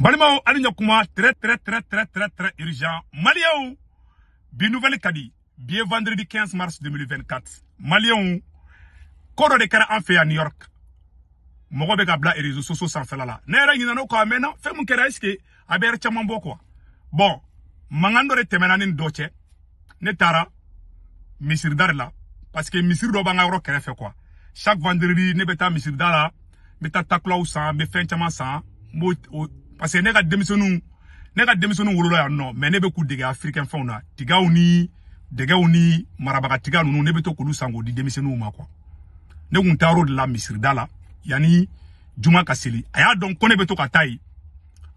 balimaw ani ɲakuma très très très très très très urgent maliyɛnw bi nouvelle ka bien vendredi 15 mars 2024 maliyɛnw ko dɔ de kɛra en fɛ à new york mɔgɔ bɛ ka et réseau sociaux sanfɛla la ne yɛrɛ ɲinana o kɔ a mɛnna fɛn mun kɛra est ce que a quoi bon mankan dɔ de tɛmɛna ni nin Monsieur Darla, la parce que Monsieur do b'an ka quoi chaque vendredi ne bɛ taa misirida la n bɛ taa takulaw san n bɛ parce que ne ka denmisɛnninw ne ka denmisɛnninw wolola yan nɔ mɛ ne bɛ k'u dege afirikɛn fɛnw na tigaw ni dɛgɛw ni marabaga tiga ninnu ne bɛ to k'olu san k'o di denmisɛnninw ma kuwa ne kun taar'o de la misirida la yanni juma ka seli a y'a dɔn ko ne bɛ to ka taa yen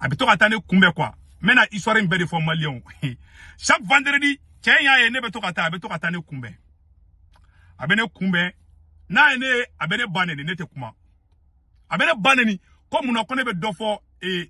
a bɛ to ka taa ne kunbɛn kuwa n bɛna histoire in bɛɛ de fɔ maliyɛnw chaque vendredi cɛ in y'a ye ne bɛ to ka taa a bɛ to ka taa ne kunbɛn a bɛ ne kunbɛn n'a ye ne ye a bɛ ne ba nɛni ne tɛ kuma a bɛ ne ba nɛni ko munna ko ne bɛ dɔ fɔ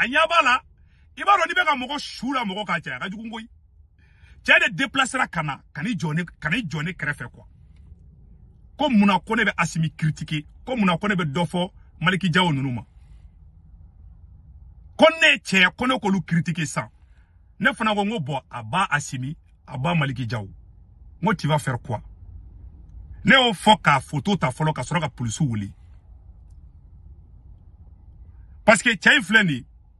Anyabala, ɲa b'a la i b'a dɔn n'i bɛ ka mɔgɔ su la mɔgɔ k'a cɛ a de na quoi asimi critiquer comme on konebe dofo, maliki jao ninnu Kone chair, kone ko k'olu critiquer ne fana ko aba asimi aba maliki jao. Moi tu vas faire quoi ne y'o photo ta fɔlɔ ka soroka police parce que cɛ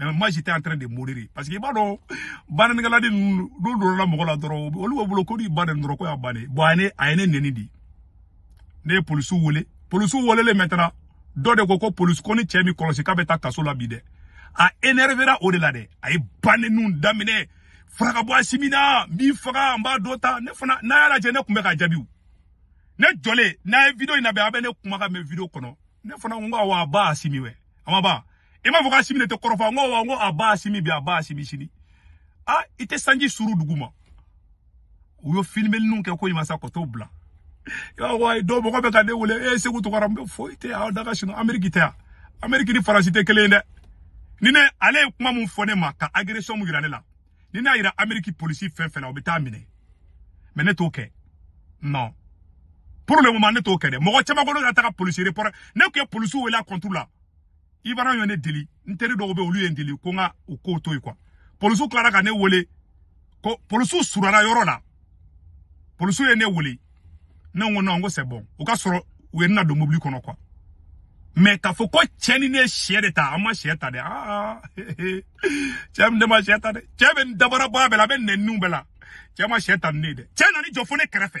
Mais moi, j'étais en train de mourir. Parce que, bah, non, bananikala di nous, nous, la mokola doro, olu wa bulo kodi banan doro ko ya bané. Bon, ane, ane neni di. Ne polisu wole. Polisu wole le maintenant. de ko ko polisi ko ni k'a bɛ kaso la a énervera de a ye banenu daminɛ farakabɔ asimina n b'i faga n b'a ne fana n'a y'a lajɛ ne tun k'a ne jɔlen n'a ye video in labɛn a ne kuma ka mɛn video ne fana ba asimi wɛ ba Et m'a fɔ k'a simi de tɛ kɔrɔfɔ n ko simi bi a il simi sini a i sanji suru duguma. ma u blanc. filmeliw kɛ ko in ma sa ka t'o Il a b'a fɔ de ka ne segu tɔgɔra n il foyi a da ameriki tɛ yan ameriki ni faransi tɛ kelen ni ne ale kuma ma ka agression mu yira est ni Il a ameriki polisi fɛn na o bɛ taa ke. ne non pour le moment ne est kɛ dɛ mɔgɔ caman de un ka je report ne Police ibaran ye ne deli n teri dɔw be olu ye n deli ko n ka o kow to yen kuwa polisiw tilara ka ne wele ko polisiw surana yɔrɔ la polisiw ye ne wele ne ko non ko c'est bon o ka sɔrɔ u ye na don mobili kɔnɔ kuwa mɛ k'a fɔ ko cɛ ni ne ye sɛ de ta an ma sɛ ta dɛ aa cɛ ne ma sɛ ta dɛ cɛ bɛ n dabara ba bɛɛ la a bɛ nɛniniw bɛɛ la cɛ ma sɛ ta ni ne ye dɛ cɛ nani jɔ fo ne kɛrɛfɛ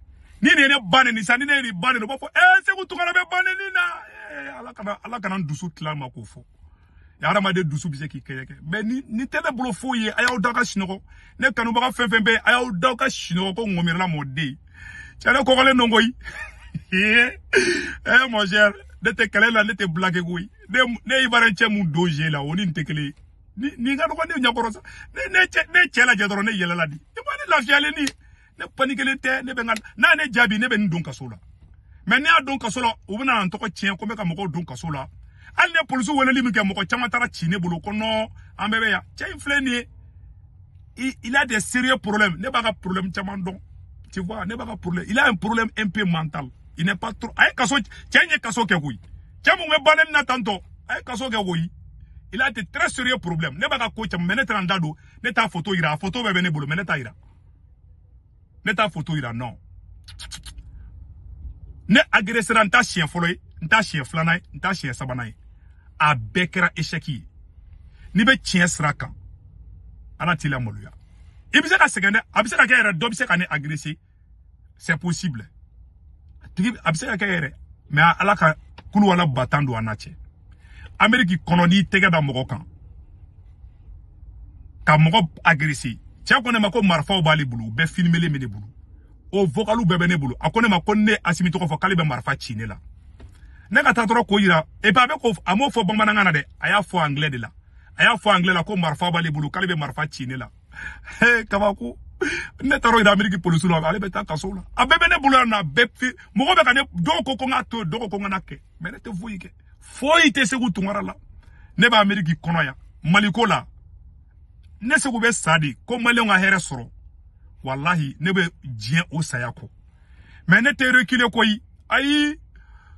ni nin ye ne ba neni sa ni ne ye nin ba neni u b'a fɔ ee eh, segu tugana bɛ ba neni na eh, ala kana ala kana n dusu tila ma k'o fɔ hadamaden dusu bɛ se k'i kɛɲɛ kɛ mɛ ni ni tɛ ne bolo foyi ye a y'aw daw ka sinɔgɔ ne kanubaga fɛn fɛn bɛ a y'aw daw ka sinɔgɔ ko ŋɔmiyɛrɛla mɔden cɛ ne kɔkɔlen don koyi ee eh, mon cher ne tɛ kɛlɛ la ne tɛ bilake koyi ne ne ibarɛ cɛ mun don ze la o ni nin tɛ kelen ye ni ni ka dɔgɔ ne ɲɛkɔrɔ sa ne ne cɛ ne cɛ lajɛ dɔrɔn ne yɛlɛla de i ma ne lafiyalen ni ye. ne panikelen tɛ ne bɛ n jabi n'a ne jaabi ne bɛ nin don kaso la mɛ ne y'a don kaso la u bɛna n tɔgɔ tiɲɛ ko n bɛ ka mɔgɔw don ne polisiw weleli min kɛ mɔgɔ caman taara ci ne bolo ko non an bɛɛ bɛ yan il a des sérieux problèmes ne b'a problème chama don. tu vois ne b'a problème il a un problème un peu mental il n'est pas trop a kaso chien ye kaso ke koyi cɛ mun bɛ na tanto, a kaso ke koyi il a des très sérieux problèmes ne b'a ko caman mɛ ne taara n ne t'a photo ira, photo bebe ne bolo mɛ t'a ne t'a photo yira non. ne agressera ta chien folle, ye ta siɲɛ flanai, ta a bɛɛ kɛra n'i be chien sira kan ala t'i lamaloya i bɛ se ka sɛgɛn dɛ a kané c'est possible a tigi mais à la kuluwala ba tan don amérique kɔnɔ n'i tɛgɛ da mɔgɔ kan ka agressé. cɛ ko ne ma ko marifaw b'ale bolo u bɛɛ filimelen bɛ ne bolo o vocaliw bɛɛ bɛ ne bolo a ko ne ma ko ne asimi tɔgɔ fɔ k'ale bɛ marifa ci ne la ne ka taa dɔrɔn k'o yira et puis a bɛ k'o a m'o fɔ bamanankan na dɛ a y'a fɔ anglais de la a y'a fɔ anglais la ko marifa b'ale bolo k'ale bɛ marifa ci ne la he kabako ne taara yira ameriki polisi la ale bɛ taa kaso la a bɛɛ bɛ ne bolo yan nɔ a bɛɛ fi mɔgɔ bɛ ka ne dɔw ko ko n ka to yen dɔw ko ko n ka na kɛ mɛ ne tɛ foyi kɛ foyi tɛ se k'u tunkara la ne bɛ ameriki kɔnɔ yan maliko la ne seko bɛ sa de ko maliyɛnw ka hɛrɛ sɔrɔ walahi ne bɛ diɲɛ o saya kɔ mɛ ne tɛ rekile koyi ayi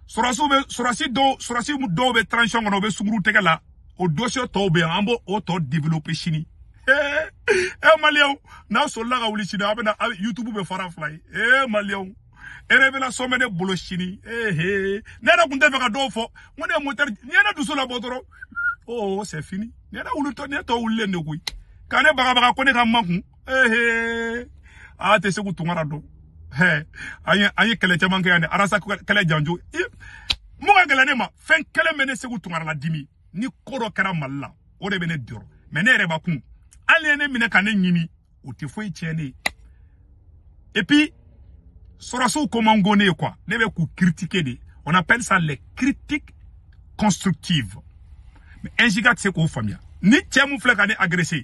sɔrɔsiw bɛ sɔrɔsi dɔw sɔrɔsi dɔw bɛ transition kɔnɔ u bɛ sunguru tɛgɛ la o dossier tɔw bɛ yan an b'o o tɔ développer sini ee maliyɛnw n'a sɔrɔla ka wuli sini a bɛ na youtube bɛ fara fila ye ee maliyɛnw ere bɛna sɔmɛ ne bolo sini ehe ne yɛrɛ tun tɛ fɛ ka dɔw fɔ n ko ne ye motɛri ni ye ne dusu labɔ dɔrɔn o oh, c'est fini ni ye ne wuli tɔ ni ye tɔ wulilen de koyi. ka baga baga kone ne ka makun ehe a tɛ se k'u tunkara dɔn hɛ an ye an ye kɛlɛ caman kɛ yan dɛ arasa kɛlɛ janjo mun ka gɛlɛ ne ma fɛn kelen bɛ ne segu tunkara la dimi ni ko dɔ kɛra mali la o de bɛ ne dɔrɔ mɛ ne yɛrɛ ba kun hali ye ne minɛ ka ne ɲimi o tɛ foyi tiɲɛ ne et puis sɔrɔsiw ko man quoi ne bɛ k'u critiquer de on appelle ça les critiques constructives mais un giga tɛ se k'o faamuya ni cɛ mun filɛ ka ne agresser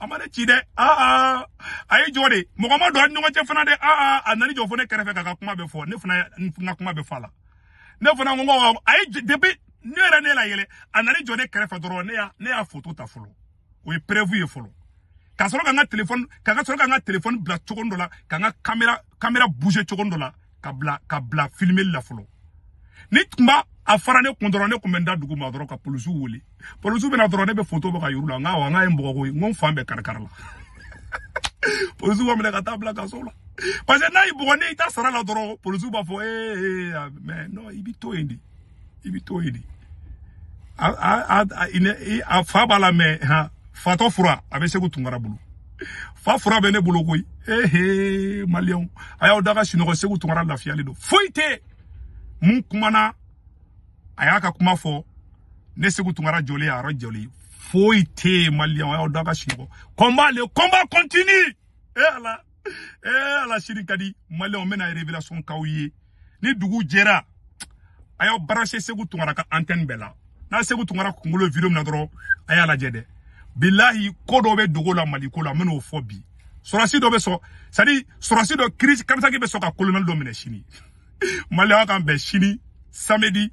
amane chide ah ah ayi aa a ye jɔ de ma fana de ah ah ne kuma be fo ne fana n ka kuma bɛ ne fana ngongo ayi a ne yɛrɛ la yele a nani jɔ ne ne y'a ne y'a foto ta fɔlɔ o ye preuve ye ka sɔrɔ ka n ka ka ka sɔrɔ ka n ka telefɔni bila la ka n ka la ka bla ka la ni a fara ne kun dɔrɔn ne kun bɛ n da dugu ma dɔrɔn ka polisiw wele polisiw bɛna dɔrɔn ne bɛ foto bɔ ka yir'u la n ka wa n ka ye mɔgɔko ye n ko n fan bɛɛ karikari la polisiw b'a minɛ ka taa bila kaso la parce que n'a y'i bugɔ n'i ta sara la dɔrɔn polisiw b'a fɔ ee mɛ non i bɛ to yen de i bɛ to yen de a a a a fa b'a la mɛ han fatɔ fura a bɛ segu tunkara bolo fa fura bɛ ne bolo koyi ehe maliyɛnw a y'aw da ka sunɔgɔ segu tunkara lafiyalen don foyi tɛ mun kumana. Ayaka kuma ne segu joli a yɔrɔ joli foyi tɛ yen maliyɛnw da le combat continue Eh ala eh ala sini ka di maliyɛnw mena revelation révélation e. ni dugu jera. ayo y'aw barase segu ka antenne bella. la n'a segu tunkara video na dro ayala jede billahi bilahi ko la mali ko la n bɛn'o fɔ bi sɔrɔsi dɔ bɛ sɔn c'est à dire sɔrɔsi ka samedi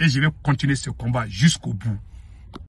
Et je vais continuer ce combat jusqu'au bout.